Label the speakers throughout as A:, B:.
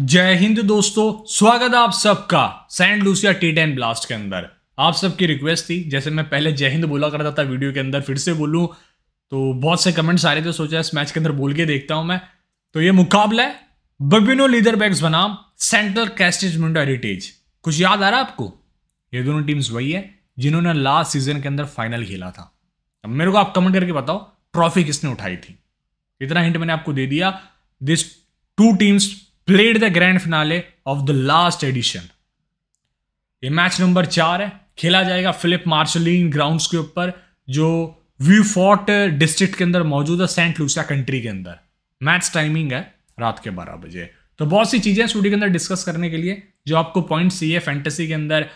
A: जय हिंद दोस्तों स्वागत है आप सबका Saint Lucia T ten blast के अंदर आप सबकी रिक्वेस्ट थी जैसे मैं पहले जय हिंद बोला करता था वीडियो के अंदर फिर से बोलूं तो बहुत से कमेंट्स आ रहे थे सोचा इस मैच के अंदर बोल के देखता हूं मैं तो ये मुकाबला है बबिनो लीदर बैग्स बनाम सेंट्रल कैस्टिज मुंडो हेरिटेज कुछ याद आ रहा है आपको ये दोनों टीम्स वही है जिन्होंने लास्ट सीजन के अंदर फाइनल खेला था अब मेरे को आप कमेंट करके बताओ ट्रॉफी किसने उठाई थी इतना हिंट मैंने आपको दे दिया this two teams played the grand finale of the last edition ये मैच नंबर चार है खेला जाएगा फिलिप मार्शलिन ग्राउंड्स के ऊपर जो व्यू फोर्ट डिस्ट्रिक्ट के अंदर मौजूद है सेंट लूसिया कंट्री के अंदर मैच टाइमिंग है रात के बारह बजे तो बहुत सी चीज़ें स्टूडियो के अंदर डिस्कस करने के लिए जो आपको पॉइंट चाहिए फैंटेसी के अंदर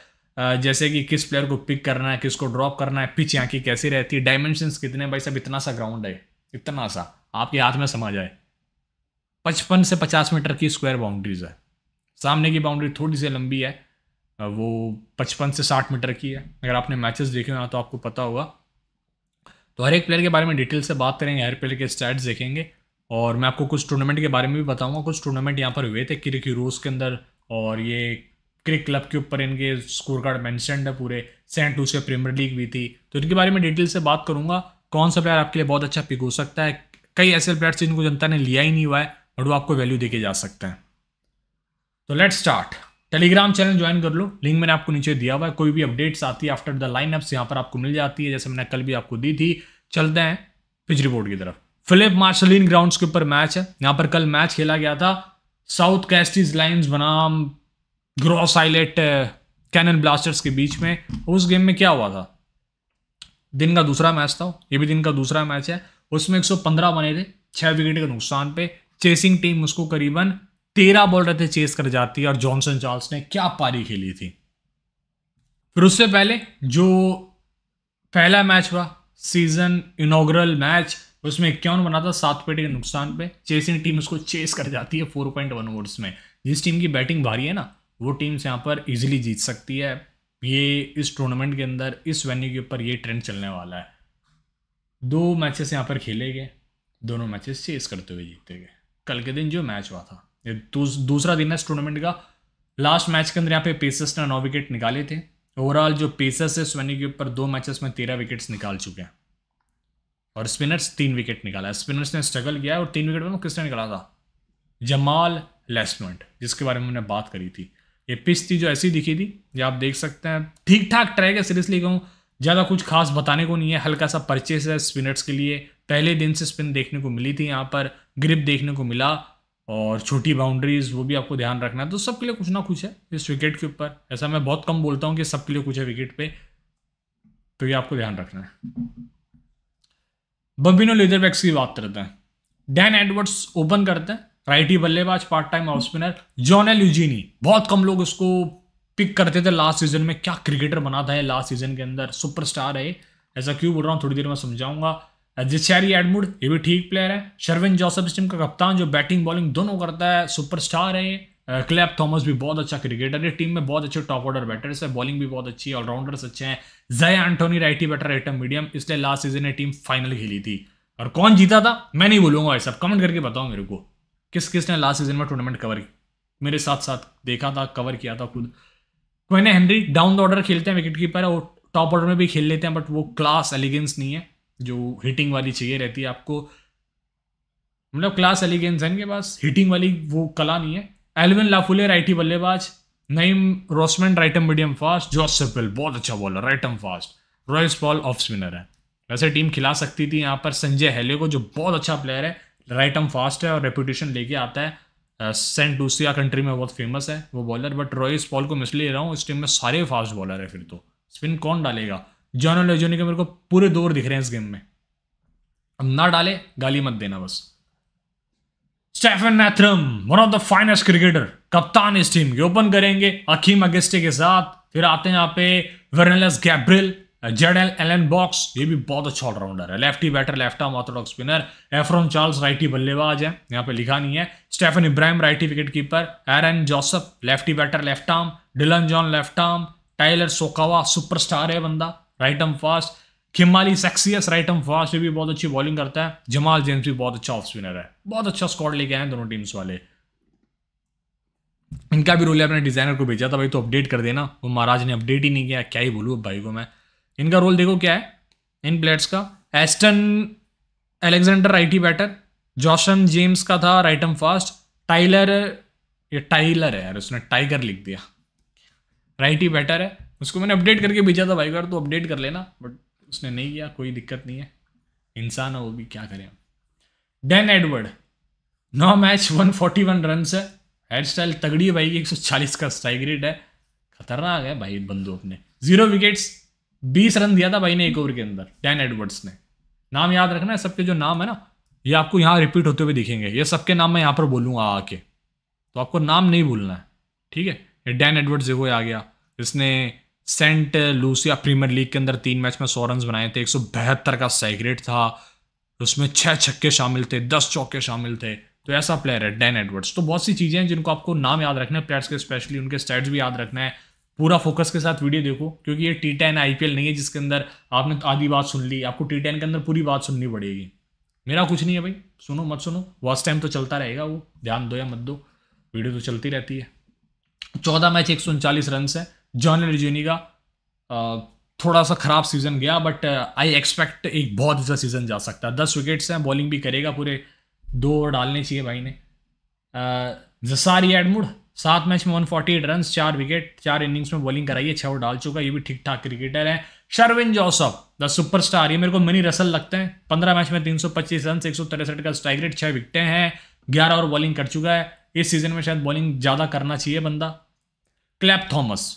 A: जैसे कि किस प्लेयर को पिक करना है किसको ड्रॉप करना है पिच यहाँ की कैसी रहती है डायमेंशन कितने भाई सब इतना सा ग्राउंड है इतना सा आपके हाथ में समा जाए पचपन से पचास मीटर की स्क्वायर बाउंड्रीज है सामने की बाउंड्री थोड़ी सी लंबी है वो पचपन से साठ मीटर की है अगर आपने मैचेस देखे ना तो आपको पता होगा तो हर एक प्लेयर के बारे में डिटेल से बात करेंगे हर प्लेयर के स्टैट्स देखेंगे और मैं आपको कुछ टूर्नामेंट के बारे में भी बताऊंगा कुछ टूर्नामेंट यहाँ पर हुए थे क्रिक यूरोस के अंदर और ये क्रिक क्लब के ऊपर इनके स्कोर कार्ड मैंशनड है पूरे सेंट टू से प्रीमियर लीग भी थी तो इनके बारे में डिटेल से बात करूँगा कौन सा प्लेयर आपके लिए बहुत अच्छा पिक हो सकता है कई ऐसे प्लेयर्स जिनको जनता ने लिया ही नहीं हुआ है और वो आपको वैल्यू देके जा सकते हैं तो let start Telegram channel join कर लो लिंक मैंने आपको नीचे दिया हुआ है कोई भी अपडेट्स आती है आफ्टर द लाइन अप्स यहाँ पर आपको मिल जाती है जैसे मैंने कल भी आपको दी थी चलते हैं पिच रिपोर्ट की तरफ फिलिप मार्शलिन ग्राउंड्स के ऊपर मैच है यहाँ पर कल मैच खेला गया था साउथ कैस्टिज लाइन्स बनाम ग्रॉस आइलेट कैनन ब्लास्टर्स के बीच में उस गेम में क्या हुआ था दिन का दूसरा मैच था ये भी दिन का दूसरा मैच है उसमें 115 बने थे छः विकेट के नुकसान पे चेसिंग टीम उसको करीबन तेरह बॉल रहते चेस कर जाती और जॉनसन चार्ल्स ने क्या पारी खेली थी फिर उससे पहले जो पहला मैच हुआ सीजन इनोग्रल मैच उसमें इक्यावन बना था सात पेटी के नुकसान पे चेसिंग टीम उसको चेस कर जाती है फोर पॉइंट वन ओवर्स में जिस टीम की बैटिंग भारी है ना वो टीम्स यहाँ पर इजीली जीत सकती है ये इस टूर्नामेंट के अंदर इस वेन्यू के ऊपर ये ट्रेंड चलने वाला है दो मैचेस यहाँ पर खेले गए दोनों मैचेस चेस करते हुए जीते गए कल के दिन जो मैच हुआ था ये दूस, दूसरा दिन है इस टूर्नामेंट का लास्ट मैच के अंदर यहाँ पे पेसर्स ने नौ विकेट निकाले थे ओवरऑल जो पेसर्स है स्वेनी के ऊपर दो मैचेस में तेरह विकेट्स निकाल चुके हैं और स्पिनर्स तीन विकेट निकाला है स्पिनर्स ने स्ट्रगल किया और तीन विकेट में किसने निकाला था जमाल लेसमेंट जिसके बारे में उन्होंने बात करी थी ये पिच थी जो ऐसी दिखी थी जो आप देख सकते हैं ठीक ठाक ट्रैक है सीरियसली कहूँ ज़्यादा कुछ खास बताने को नहीं है हल्का सा परचेस है स्पिनर्स के लिए पहले दिन से स्पिन देखने को मिली थी यहाँ पर ग्रिप देखने को मिला और छोटी बाउंड्रीज वो भी आपको ध्यान रखना है तो सबके लिए कुछ ना कुछ है इस विकेट के ऊपर ऐसा मैं बहुत कम बोलता हूँ कि सबके लिए कुछ है विकेट पे तो ये आपको ध्यान रखना है बबिनो लेदरबैक्स की बात करते हैं डैन एडवर्ड्स ओपन करते हैं राइटी बल्लेबाज part time off spinner Johnnel Eugene बहुत कम लोग उसको पिक करते थे लास्ट सीजन में क्या क्रिकेटर बना था लास्ट सीजन के अंदर सुपरस्टार है ऐसा क्यों बोल रहा हूँ थोड़ी देर में समझाऊंगा जिसरी एडमुड ये भी ठीक प्लेयर है शर्विन जोसफ इस टीम का कप्तान जो बैटिंग बॉलिंग दोनों करता है सुपरस्टार है क्लैप थॉमस भी बहुत अच्छा क्रिकेटर है टीम में बहुत अच्छे टॉप ऑर्डर बैटर्स है बॉलिंग भी बहुत अच्छी है ऑलराउंडर्स अच्छे हैं Jay Antoine righty batter right arm medium इसलिए लास्ट सीजन ये टीम फाइनल खेली थी और कौन जीता था मैं नहीं बोलूंगा भाई साहब कमेंट करके बताओ मेरे को किस किस ने लास्ट सीजन में टूर्नामेंट कवर की मेरे साथ साथ देखा था कवर किया था खुद Keon Henry down the order खेलते हैं विकेट कीपर है वो टॉप ऑर्डर में भी खेल लेते हैं बट वो क्लास एलिगेंस नहीं है जो हिटिंग वाली चाहिए रहती है आपको मतलब क्लास एलिगेंसन के पास हिटिंग वाली वो कला नहीं है एलविन लाफुले राइटी बल्लेबाज Naeem Rosman right arm medium fast Jos Sepil बहुत अच्छा bowler right arm fast Royce Paul off spinner है वैसे टीम खिला सकती थी यहाँ पर संजय हेले को जो बहुत अच्छा प्लेयर है राइट एम फास्ट है और रेपुटेशन लेके आता है सेंट लूसिया कंट्री में बहुत फेमस है वो बॉलर बट रॉयस पॉल को मिस ले रहा हूँ इस टीम में सारे फास्ट बॉलर है फिर तो स्पिन कौन डालेगा जॉन लेजोनी के मेरे को पूरे दौर दिख रहे हैं इस गेम में अब ना डाले गाली मत देना बस Stefan Nathram one of the finest cricketer कप्तान इस टीम के ओपन करेंगे अखीम अगेस्टे के साथ फिर आते हैं यहाँ पे Vernalus Gabriel Jade L Allen Box ये भी बहुत अच्छा ऑलराउंडर है lefty batter left arm orthodox spinner Efron Charles righty बल्लेबाज है यहाँ पे लिखा नहीं है Stephen Ibrahim righty wicket keeper Aaron Joseph lefty batter left arm Dillon John left arm Tyler Sokawa superstar है बंदा right arm fast Khimali Sexius right arm fast भी बहुत अच्छी बॉलिंग करता है जमाल जेम्स भी बहुत अच्छा ऑफ स्पिनर है बहुत अच्छा स्कॉट लेके आए दोनों टीम्स वाले इनका भी रोल अपने डिजाइनर को भेजा था भाई तो अपडेट कर देना वो महाराज ने अपडेट ही नहीं किया क्या ही बोलूँ भाई को मैं इनका रोल देखो क्या है इन प्लेयर्स का Aston Alexander righty batter Joshan James का था राइट एम फास्ट टाइलर ये टाइलर है यार उसने टाइगर लिख दिया राइटी बैटर है उसको मैंने अपडेट करके भेजा था भाई यार तो अपडेट कर लेना बट उसने नहीं किया कोई दिक्कत नहीं है इंसान है वो भी क्या करें डेन एडवर्ड नौ match one forty one run है हेयर स्टाइल तगड़ी है भाई की एक सौ चालीस का स्ट्राइक रेट है खतरनाक है भाई बंदूक ने जीरो विकेट्स बीस रन दिया था भाई ने एक ओवर के अंदर डैन एडवर्ड्स ने नाम याद रखना है सबके जो नाम है ना ये आपको यहाँ रिपीट होते हुए दिखेंगे ये सबके नाम मैं यहाँ पर बोलूँगा आके तो आपको नाम नहीं भूलना है ठीक है ये डैन एडवर्ड्स जो आ गया इसने सेंट लूसिया प्रीमियर लीग के अंदर तीन मैच में सौ रन बनाए थे एक का सैगरेट था उसमें छः छक्के शामिल थे दस चौके शामिल थे तो ऐसा प्लेयर है डैन एडवर्ड्स तो बहुत सी चीज़ें हैं जिनको आपको नाम याद रखना है प्लेयर्स के स्पेशली उनके स्टैट्स भी याद रखना है पूरा फोकस के साथ वीडियो देखो क्योंकि ये टी टेन आई नहीं है जिसके अंदर आपने आधी बात सुन ली आपको टी टेन के अंदर पूरी बात सुननी पड़ेगी मेरा कुछ नहीं है भाई सुनो मत सुनो वॉस टाइम तो चलता रहेगा वो ध्यान दो या मत दो वीडियो तो चलती रहती है चौदह मैच एक सौ उनचालीस रन है जॉन रिजोनी का थोड़ा सा खराब सीजन गया बट आई एक्सपेक्ट एक बहुत अच्छा सीजन जा सकता है दस विकेट्स हैं बॉलिंग भी करेगा पूरे दो ओवर डालने चाहिए भाई ने जसारी एडमुड सात मैच में वन फोर्टी एट रन चार विकेट चार इनिंग्स में बॉलिंग कराई है छः ओवर डाल चुका है ये भी ठीक ठाक क्रिकेटर है शर्विन जोसफ द सुपरस्टार ये मेरे को मिनी रसल लगते हैं पंद्रह मैच में तीन सौ पच्चीस रन एक सौ तिरसठ का स्ट्राइक रेट छः विकटें हैं ग्यारह ओवर बॉलिंग कर चुका है इस सीजन में शायद बॉलिंग ज़्यादा करना चाहिए बंदा क्लैप थॉमस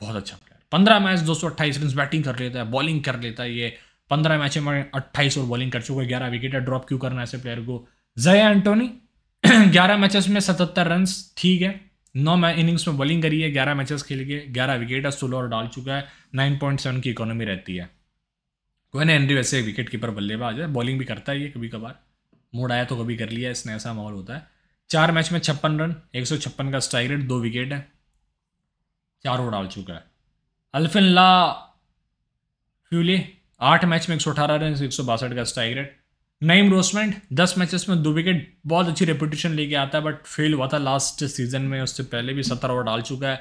A: बहुत अच्छा प्लेयर पंद्रह मैच दो सौ अट्ठाईस रन बैटिंग कर लेता है बॉलिंग कर लेता है ये पंद्रह मैच में अट्ठाईस और बॉलिंग कर चुका है ग्यारह विकेट है ड्रॉप क्यों करना ऐसे प्लेयर को जया एंटोनी ग्यारह मैचेस में सतहत्तर रन ठीक है नौ इनिंग्स में बॉलिंग करी है ग्यारह मैचेस खेल के ग्यारह विकेट है सोलह और डाल चुका है नाइन पॉइंट सेवन की इकोनॉमी रहती है कोई ना एंड्री वैसे विकेट कीपर बल्लेबाज है बॉलिंग भी करता है ये कभी कभार मूड आया तो कभी कर लिया इसने ऐसा माहौल होता है चार मैच में छप्पन रन एक सौ छप्पन का स्ट्राइक रेट दो विकेट है चार ओवर डाल चुका है अल्फिन ला फ्यूले आठ मैच में एक सौ अठारह रन एक सौ बासठ का स्ट्राइक रेट नईम रोसमेंट दस मैचेस में दो विकेट बहुत अच्छी रेपुटेशन लेके आता है बट फेल हुआ था लास्ट सीजन में उससे पहले भी सत्तर ओवर डाल चुका है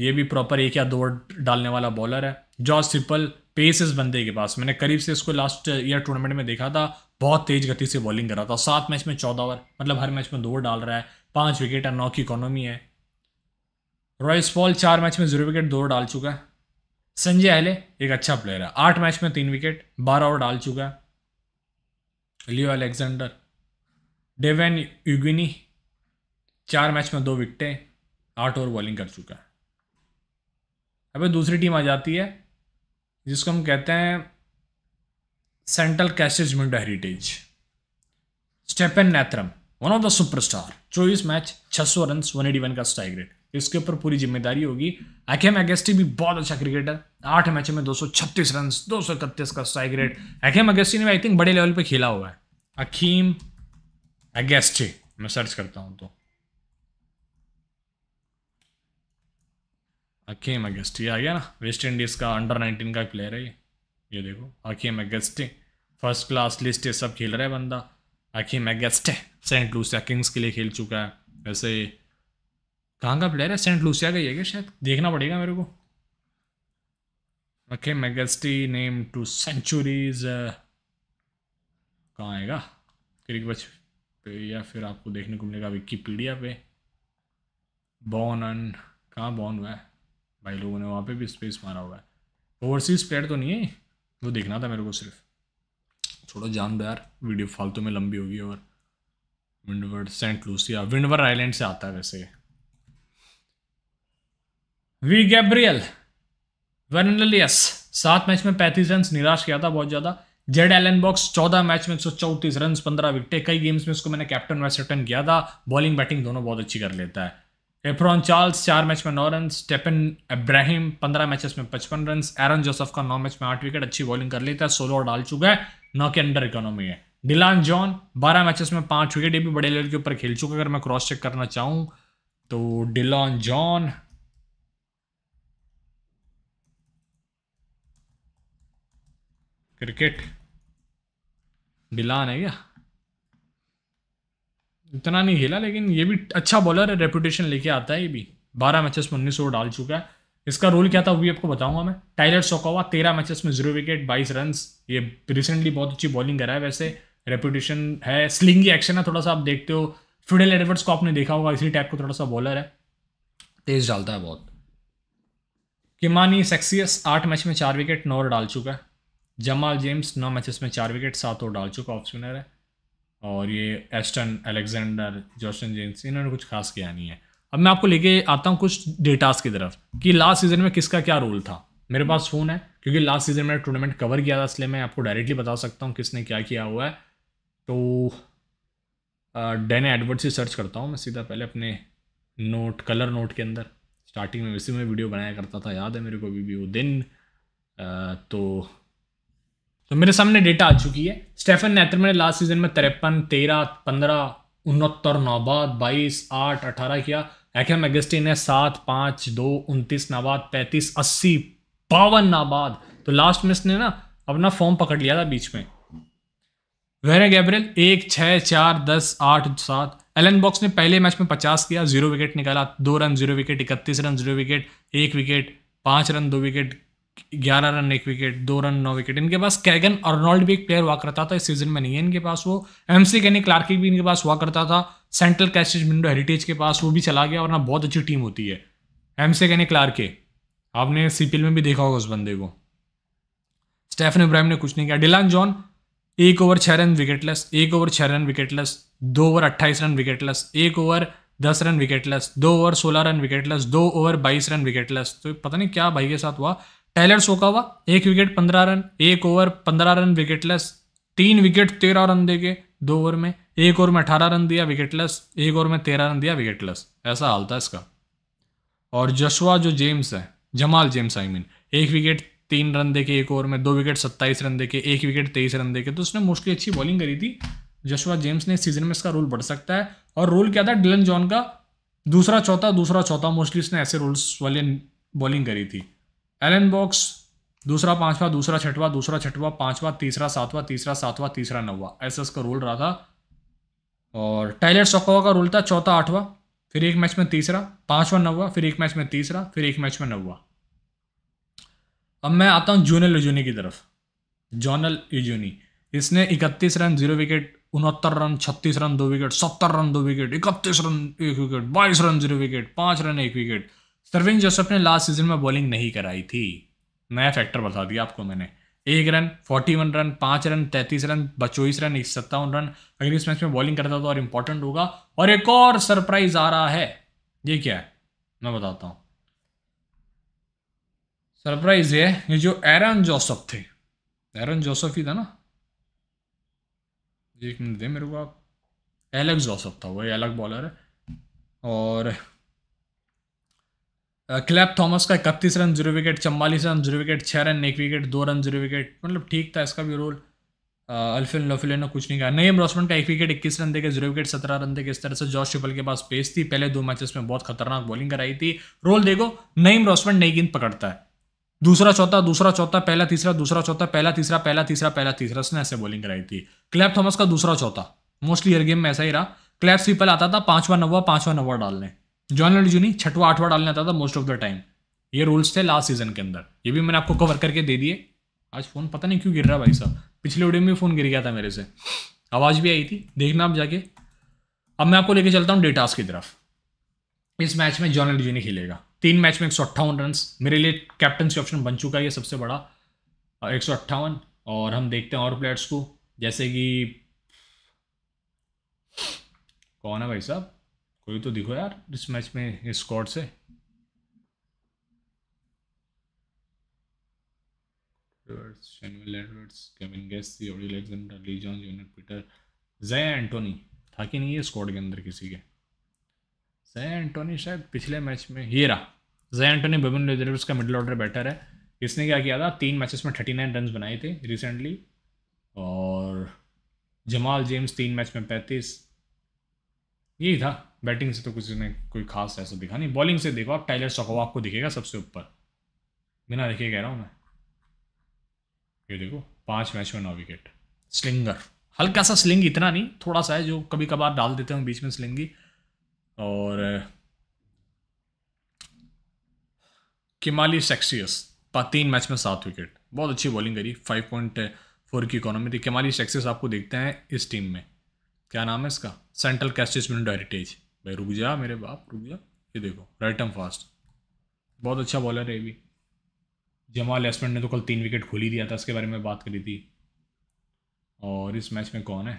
A: ये भी प्रॉपर एक या दो ओवर डालने वाला बॉलर है जॉर्ज सिपल पेस इस बंदे के पास मैंने करीब से इसको लास्ट ईयर टूर्नामेंट में देखा था बहुत तेज गति से बॉलिंग कर रहा था सात मैच में चौदह ओवर मतलब हर मैच में दो ओवर डाल रहा है पाँच विकेट और नौ की इकोनॉमी है रॉयस पॉल चार मैच में जीरो विकेट दो डाल चुका है संजय अहले एक अच्छा प्लेयर है आठ मैच में तीन विकेट बारह ओवर डाल चुका है लियो अलेक्जेंडर डेवेन युगिनी चार मैच में दो विकटें आठ ओवर बॉलिंग कर चुका है अबे दूसरी टीम आ जाती है जिसको हम कहते हैं सेंट्रल कैसेजमेंट Heritage Stefan Nathram one of the superstar चौबीस मैच छह सौ रन वन एटी वन का स्ट्राइक रेट इसके ऊपर पूरी जिम्मेदारी होगी एकेम अगेस्टी भी बहुत अच्छा क्रिकेटर आठ मैच में 236 रन दो सौ इकतीस का स्ट्राइक रेट एकेम अगेस्टी ने आई थिंक बड़े लेवल पे खेला हुआ है अकीम अगेस्टी मैं सर्च करता हूँ तो अकीम अगेस्टी आ गया ना वेस्ट इंडीज़ का अंडर नाइनटीन का प्लेयर है ये ये देखो Akeem Augustine first class list ये सब खेल रहा है बंदा Akeem Augustine Saint Lucia Kings के लिए खेल चुका है वैसे कहाँ का प्लेयर है सेंट लूसिया का ही है क्या शायद देखना पड़ेगा मेरे को ओके मेगस्टी नेम टू सेंचुरीज कहाँ आएगा क्रिक बच पे या फिर आपको देखने को मिलेगा विकीपीडिया पे बॉन अन कहाँ बॉन हुआ है भाई लोगों ने वहाँ पे भी स्पेस मारा हुआ है ओवरसीज़ प्लेयर तो नहीं है वो देखना था मेरे को सिर्फ छोड़ो जान दो यार वीडियो फालतू में लंबी होगी और Windward Saint Lucia Windward island से आता है वैसे वी गैब्रियल वर्नलियस सात मैच में पैंतीस रन निराश किया था बहुत ज़्यादा जेड एलन बॉक्स चौदह मैच में एक सौ चौतीस रन पंद्रह विकटे कई गेम्स में उसको मैंने कैप्टन वाइस रिटर्न किया था बॉलिंग बैटिंग दोनों बहुत अच्छी कर लेता है एफ्रॉन चार्ल्स चार मैच में नौ रन स्टेपन अब्राहिम पंद्रह मैचेस में पचपन रन एरन जोसफ का नौ मैच में आठ विकेट अच्छी बॉलिंग कर लेता है सोलह डाल चुका है नौ के अंडर इकोनॉमी है डिलान जॉन बारह मैचेस में पांच विकेट ये भी बड़े लेवल के ऊपर खेल चुका है अगर मैं क्रॉस चेक करना चाहूँ तो डिलॉन जॉन क्रिकेट डिलान है क्या इतना नहीं खेला लेकिन ये भी अच्छा बॉलर है रेपुटेशन लेके आता है ये भी बारह मैचेस में उन्नीस ओवर डाल चुका है इसका रोल क्या था वो भी आपको बताऊंगा मैं टाइलर सोकोवा तेरह मैचेस में जीरो विकेट बाईस रन ये रिसेंटली बहुत अच्छी बॉलिंग करा है वैसे रेपुटेशन है स्लिंगी एक्शन है थोड़ा सा आप देखते हो फिडल एडवर्ड्स को आपने देखा होगा इसी टाइप का थोड़ा सा बॉलर है तेज डालता है बहुत किमानी सेक्सियस आठ मैच में चार विकेट नौ डाल चुका है जमाल जेम्स नौ मैचेस में चार विकेट सात और डाल चुका ऑफ स्पिनर है और ये एस्टन अलेक्जेंडर जॉस्टन जेम्स इन्होंने कुछ खास किया नहीं है अब मैं आपको लेके आता हूँ कुछ डेटास की तरफ कि लास्ट सीजन में किसका क्या रोल था मेरे पास फ़ोन है क्योंकि लास्ट सीजन मैंने टूर्नामेंट कवर किया था इसलिए मैं आपको डायरेक्टली बता सकता हूँ किसने क्या किया हुआ है तो डेन एडवर्ड से सर्च करता हूँ मैं सीधा पहले अपने नोट कलर नोट के अंदर स्टार्टिंग में वैसे मैं वीडियो बनाया करता था याद है मेरे को अभी भी वो दिन आ, तो तो मेरे सामने डेटा आ चुकी है स्टेफन नेथरमैन ने लास्ट सीजन में तिरपन तेरह पंद्रह उनहत्तर नौबाद बाईस आठ अठारह किया एकेम मैगस्टी ने सात पाँच दो उनतीस नाबाद पैंतीस अस्सी बावन नाबाद तो लास्ट में इसने ना अपना फॉर्म पकड़ लिया था बीच में वेरा गैब्रियल एक छः चार दस आठ सात एलन बॉक्स ने पहले मैच में पचास किया जीरो विकेट निकाला दो रन जीरो विकेट इकतीस रन जीरो विकेट एक विकेट पाँच रन दो विकेट ग्यारह रन एक विकेट दो रन नौ विकेट इनके पास कैगन अर्नोल्ड भी एक प्लेयर हुआ करता था इस सीजन में नहीं है इनके पास वो एम सी कैनी क्लार्किक भी इनके पास हुआ करता था सेंट्रल कैशिज विंडो हेरिटेज के पास वो भी चला गया वरना बहुत अच्छी टीम होती है एम सी कैनी क्लार्के आपने सी में भी देखा होगा उस बंदे को स्टेफन इब्राहिम ने कुछ नहीं किया डिलान जॉन एक ओवर छः रन विकेटलेस एक ओवर छः रन विकेटलेस दो ओवर अट्ठाईस रन विकेटलेस एक ओवर दस रन विकेटलेस दो ओवर सोलह रन विकेटलेस दो ओवर बाईस रन विकेटलेस तो पता नहीं क्या भाई के साथ हुआ टेलर सोकावा एक विकेट पंद्रह रन एक ओवर पंद्रह रन विकेटलेस तीन विकेट तेरह रन के दो ओवर में एक ओवर में अठारह रन दिया विकेटलेस एक ओवर में तेरह रन दिया विकेटलेस ऐसा हाल था इसका और जशवा जो जेम्स है जमाल जेम्स आई मीन एक विकेट तीन रन देके एक ओवर में दो विकेट सत्ताईस रन देके एक विकेट तेईस रन देके तो उसने मोस्टली अच्छी बॉलिंग करी थी जशवा जेम्स ने सीजन में इसका रोल बढ़ सकता है और रोल क्या था डिलन जॉन का दूसरा चौथा दूसरा चौथा मोस्टली इसने ऐसे रोल्स वाले बॉलिंग करी थी एलन बॉक्स दूसरा पांचवा दूसरा छठवा दूसरा छठवा पांचवा तीसरा सातवा तीसरा सातवा तीसरा नौवा ऐसा का रोल रहा था और टाइलर सोकोवा का रोल था चौथा आठवा फिर एक मैच में तीसरा पांचवा नौवा फिर एक मैच में तीसरा फिर एक मैच में नौवा अब मैं आता हूँ जूनल यूजोनी की तरफ जॉनल यूजोनी इसने इकतीस रन जीरो विकेट उनहत्तर रन छत्तीस रन दो विकेट सत्तर रन दो विकेट इकतीस रन एक विकेट बाईस रन जीरो विकेट पाँच रन एक विकेट स्टर्विंग जोसेफ ने लास्ट सीजन में बॉलिंग नहीं कराई थी नया फैक्टर बता दिया आपको मैंने एक रन फोर्टी वन रन पाँच रन तैंतीस रन बचोईस रन एक सत्तावन रन अगर इस मैच में बॉलिंग करता तो और इम्पोर्टेंट होगा और एक और सरप्राइज आ रहा है ये क्या है मैं बताता हूँ सरप्राइज ये ये जो एरन जोसफ थे एरन जोसफ ही था ना एक मिनट दे मेरे को आप एलेक्स जोसफ था वो अलग बॉलर है और क्लैप थॉमस का इकतीस रन जीरो विकेट चम्बालीस रन जीरो विकेट छः रन एक विकेट दो रन जीरो विकेट मतलब ठीक था इसका भी रोल अल्फिन लफिले ने कुछ नहीं कहा नए ब्रॉसमैन का एक विकेट इक्कीस रन देखे जीरो विकेट सत्रह रन देखे इस तरह से जॉर्ज शिपल के पास पेस थी पहले दो मैचेस में बहुत खतरनाक बॉलिंग कराई थी रोल देखो नईम ब्रॉसमैन नई गेंद पकड़ता है दूसरा चौथा दूसरा चौथा पहला तीसरा दूसरा चौथा पहला तीसरा पहला तीसरा पहला तीसरा उसने ऐसे बॉलिंग कराई थी क्लैप थॉमस का दूसरा चौथा मोस्टली हर गेम में ऐसा ही रहा क्लैप स्वीपल आता था पांचवा नवा पांचवा नवा डालने जॉन जूनी छठवा आठवा डालने आता था मोस्ट ऑफ द टाइम ये रूल्स थे लास्ट सीजन के अंदर ये भी मैंने आपको कवर करके दे दिए आज फ़ोन पता नहीं क्यों गिर रहा भाई साहब पिछले वीडियो में फ़ोन गिर गया था मेरे से आवाज़ भी आई थी देखना आप जाके अब मैं आपको लेके चलता हूँ डेटास की तरफ इस मैच में जॉन जूनी खेलेगा तीन मैच में एक रन मेरे लिए कैप्टनसी ऑप्शन बन चुका है ये सबसे बड़ा एक और हम देखते हैं और प्लेयर्स को जैसे कि कौन है भाई साहब कोई तो दिखो यार इस मैच में इस स्कॉट से Edwards, Samuel Edwards, Kevin Gassi, Ori Alexander, Lee Jones, Leonard Peter, Jaya Antony था कि नहीं है स्कॉट के अंदर किसी के जया एंटोनी शायद पिछले मैच में ये रहा जया एंटोनी बिबिन लेजर्स का मिडिल ऑर्डर बैटर है इसने क्या किया था तीन मैचेस में थर्टी नाइन रन बनाए थे रिसेंटली और जमाल जेम्स तीन मैच में पैंतीस यही था बैटिंग से तो किसी ने कोई खास ऐसा दिखा नहीं बॉलिंग से देखो आप टाइलर चौकवा आपको दिखेगा सबसे ऊपर बिना देखे कह रहा हूँ मैं ये देखो पाँच मैच में नौ विकेट स्लिंगर हल्का सा स्लिंग इतना नहीं थोड़ा सा है जो कभी कभार डाल देते हैं बीच में स्लिंगी और किमाली सेक्सियस तीन मैच में सात विकेट बहुत अच्छी बॉलिंग करी फाइव पॉइंट फोर की इकोनॉमी थी किमाली सेक्सियस आपको देखते हैं इस टीम में क्या नाम है इसका सेंट्रल कैस्टिस्मेंट हेरिटेज भाई रुक जा मेरे बाप रुक जा ये देखो राइट एम फास्ट बहुत अच्छा बॉलर है ये भी जमाल एसमेंट ने तो कल तीन विकेट खोली दिया था इसके बारे में बात करी थी और इस मैच में कौन है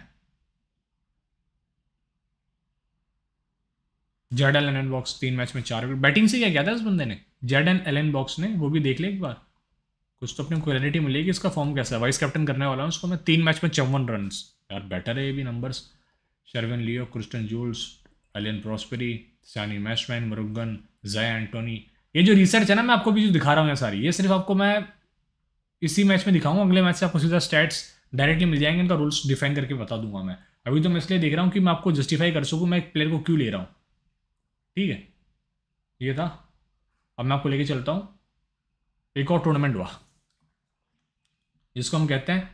A: जेड एल एन बॉक्स तीन मैच में चार विकेट बैटिंग से क्या किया था इस बंदे ने जेड एन एल बॉक्स ने वो भी देख ले एक बार कुछ तो अपनी क्वालिटी मिलेगी इसका फॉर्म कैसा है वाइस कैप्टन करने वाला हूँ उसको मैं तीन मैच में चौवन रन यार बेटर है ये भी numbers Sherwin Leo, Kristen Jules, अलियन प्रॉस्पेरी सानी मैशमैन मुरुगन जय एंटोनी ये जो रिसर्च है ना मैं आपको भी जो दिखा रहा हूँ ये सारी ये सिर्फ आपको मैं इसी मैच में दिखाऊंगा अगले मैच से आपको सीधा स्टैट्स डायरेक्टली मिल जाएंगे इनका रूल्स डिफाइन करके बता दूंगा मैं अभी तो मैं इसलिए देख रहा हूँ कि मैं आपको जस्टिफाई कर सकूँ मैं एक प्लेयर को क्यों ले रहा हूँ ठीक है ये था अब मैं आपको लेके चलता हूँ एक और टूर्नामेंट हुआ जिसको हम कहते हैं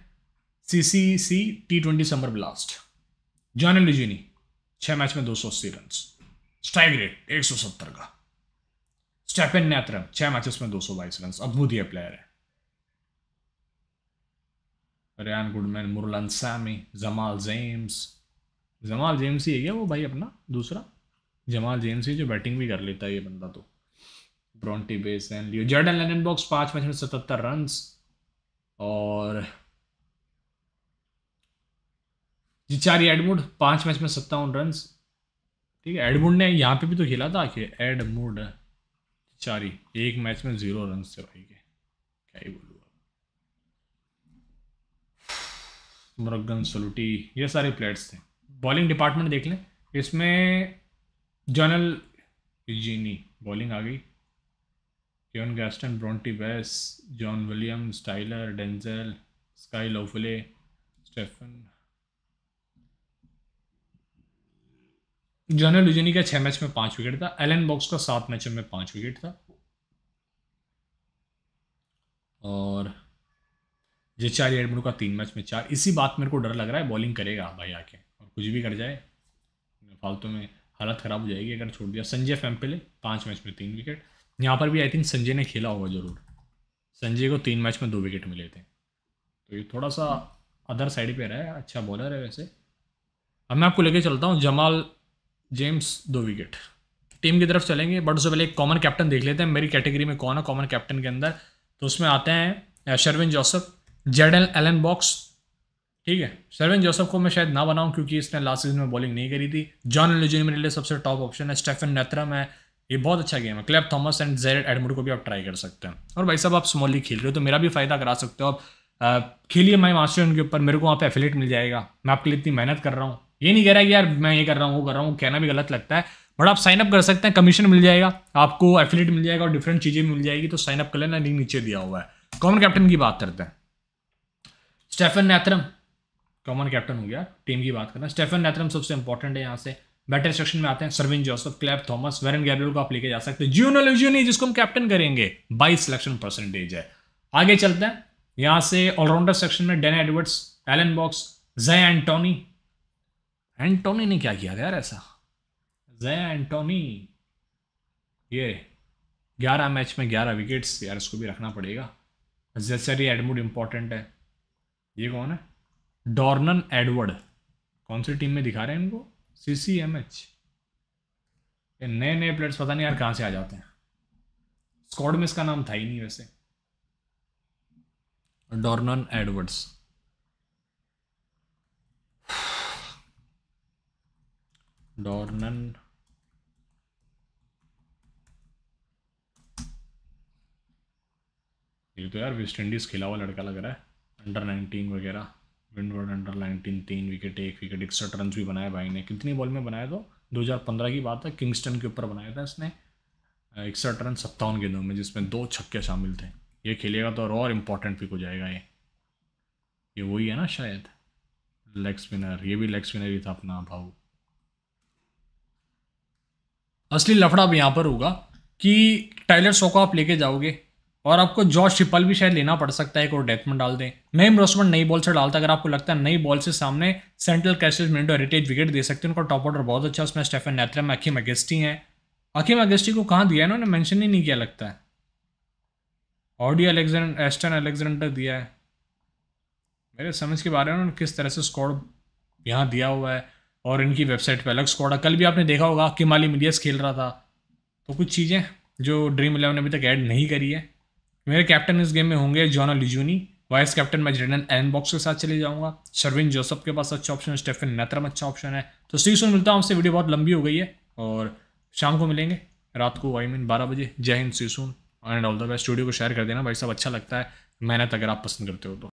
A: C C C T twenty summer blast John and छह मैच में दो सौ अस्सी रन स्ट्राइक रेट एक सौ सत्तर का स्टेपन नेत्रम छह मैचेस में दो सौ बाईस रन यह प्लेयर है रियान गुडमैन मुरलन Sammy Jamal James Jamal James ही है क्या वो भाई अपना दूसरा जमाल जेम्स ही जो बैटिंग भी कर लेता है ये बंदा तो ब्रॉन्टी बेस and Leo Jordan Lennon Box पांच मैच में सतहत्तर रन और जिचारी एडमुड पांच मैच में सत्तावन रन ठीक है एडमुड ने यहाँ पे भी तो खेला था आखिर एडमुड जिचारी एक मैच में जीरो रन थे भाई के क्या ही बोलूँ अब मुरगन सलूटी ये सारे प्लेयर्स थे बॉलिंग डिपार्टमेंट देख लें इसमें जनरल जीनी बॉलिंग आ गई केवन गैस्टन ब्रॉन्टी बेस John Williams Tyler Denzel Sky लोफले स्टेफन जनरल लुजनी का छः मैच में पाँच विकेट था एलन बॉक्स का सात मैच में पाँच विकेट था और जे चार एडमुड का तीन मैच में चार इसी बात मेरे को डर लग रहा है बॉलिंग करेगा भाई आके और कुछ भी कर जाए फालतू में हालत ख़राब हो जाएगी अगर छोड़ दिया संजय फैम्पेले पाँच मैच में तीन विकेट यहाँ पर भी आई थिंक संजय ने खेला होगा ज़रूर संजय को तीन मैच में दो विकेट मिले थे तो ये थोड़ा सा अदर साइड पे रहा है अच्छा बॉलर है वैसे अब मैं आपको लेके चलता हूँ जमाल जेम्स दो विकेट टीम की तरफ चलेंगे बट उससे पहले एक कॉमन कैप्टन देख लेते हैं मेरी कैटेगरी में कौन है कॉमन कैप्टन के अंदर तो उसमें आते हैं Sherwin Joseph Z L Allen Box ठीक है शर्विन जोसफ को मैं शायद ना बनाऊं क्योंकि इसने लास्ट सीजन में बॉलिंग नहीं करी थी जॉन एलिजनी मेरे लिए सबसे टॉप ऑप्शन है स्टेफन नेत्रम है ये बहुत अच्छा गेम है क्लेब थॉमस एंड जेरेड एडमुड को भी आप ट्राई कर सकते हैं और भाई साहब आप स्मॉली खेल रहे हो तो मेरा भी फायदा करा सकते हो आप खेलिए माई मास्टर उनके ऊपर मेरे को वहाँ पे एफिलेट मिल जाएगा मैं आपके लिए इतनी मेहनत कर रहा हूँ ये नहीं कह रहा कि यार मैं ये कर रहा हूँ वो कर रहा हूँ कहना भी गलत लगता है बट आप साइन अप कर सकते हैं कमीशन मिल जाएगा आपको एफिलेट मिल जाएगा और डिफरेंट चीज़ें मिल जाएगी तो साइनअप कर लेना लिंक नीचे दिया हुआ है कॉमन कैप्टन की बात करते हैं स्टेफन नेथरम कॉमन कैप्टन हो गया टीम की बात करना स्टेफन नेथरम सबसे इंपॉर्टेंट है यहाँ से बैटर सेक्शन में आते हैं सर्विन जोसफ क्लैप थॉमस वेरन गैब्रियल को आप लेके जा सकते हैं जियोनल नहीं जिसको हम कैप्टन करेंगे बाईस सिलेक्शन परसेंटेज है आगे चलते हैं यहाँ से ऑलराउंडर सेक्शन में Dan Edwards Allen Box Jay Antony Antony ने क्या किया था यार ऐसा जय एंटोनी ये ग्यारह मैच में ग्यारह विकेट्स यार इसको भी रखना पड़ेगा जैसरी एडमुड इम्पोर्टेंट है ये कौन है डॉर्नन एडवर्ड कौन सी टीम में दिखा रहे हैं इनको सी सी एम एच ये नए नए प्लेयर्स पता नहीं यार कहाँ से आ जाते हैं स्कॉड में इसका नाम था ही नहीं वैसे डॉर्नन एडवर्ड्स dot ये तो यार वेस्ट इंडीज़ खेला हुआ लड़का लग रहा है अंडर नाइनटीन वगैरह विंडवर्ड अंडर नाइनटीन तीन विकेट एक विकेट इकसठ रन भी बनाए भाई ने कितनी बॉल में बनाया तो 2015 की बात है किंगस्टन के ऊपर बनाया था इसने इकसठ रन सत्तावन गेंदों में जिसमें दो छक्के शामिल थे ये खेलेगा तो और, और इम्पोर्टेंट पिक हो जाएगा ये ये वही है ना शायद लेग स्पिनर ये भी लेग स्पिनर ही था अपना भाऊ असली लफड़ा अब यहाँ पर होगा कि टाइलर शो को आप लेके जाओगे और आपको जॉर्ज ट्रिपल भी शायद लेना पड़ सकता है एक और डेथ में डाल दें नई रोस्टमन नई बॉल से डालता अगर आपको लगता है नई बॉल से सामने सेंट्रल कैसेज मिनटो हेरिटेज विकेट दे सकते हैं उनका टॉप ऑर्डर बहुत अच्छा उसमें स्टेफन में अकीम अगेस्टी है अकीम अगेस्टी को कहाँ दिया है उन्होंने मैंशन ही नहीं किया लगता है ऑडी अलेक्जेंडर एस्टन अलेक्जेंडर दिया है मेरे समझ के बारे में उन्होंने किस तरह से स्कॉड यहाँ दिया हुआ है और इनकी वेबसाइट पे अलग स्कॉड है कल भी आपने देखा होगा कि माली मिलियस खेल रहा था तो कुछ चीज़ें जो ड्रीम इलेवन अभी तक ऐड नहीं करी है मेरे कैप्टन इस गेम में होंगे जॉना लिजूनी वाइस कैप्टन मैं जेडन एन बॉक्स के साथ चले जाऊंगा शरविन जोसफ के पास अच्छा ऑप्शन है स्टेफिन नेत्रम अच्छा ऑप्शन है तो सी सुन मिलता हूँ आपसे वीडियो बहुत लंबी हो गई है और शाम को मिलेंगे रात को आई मीन बारह बजे जय हिंद see soon and all the best studio को शेयर कर देना भाई साहब अच्छा लगता है मेहनत अगर आप पसंद करते हो तो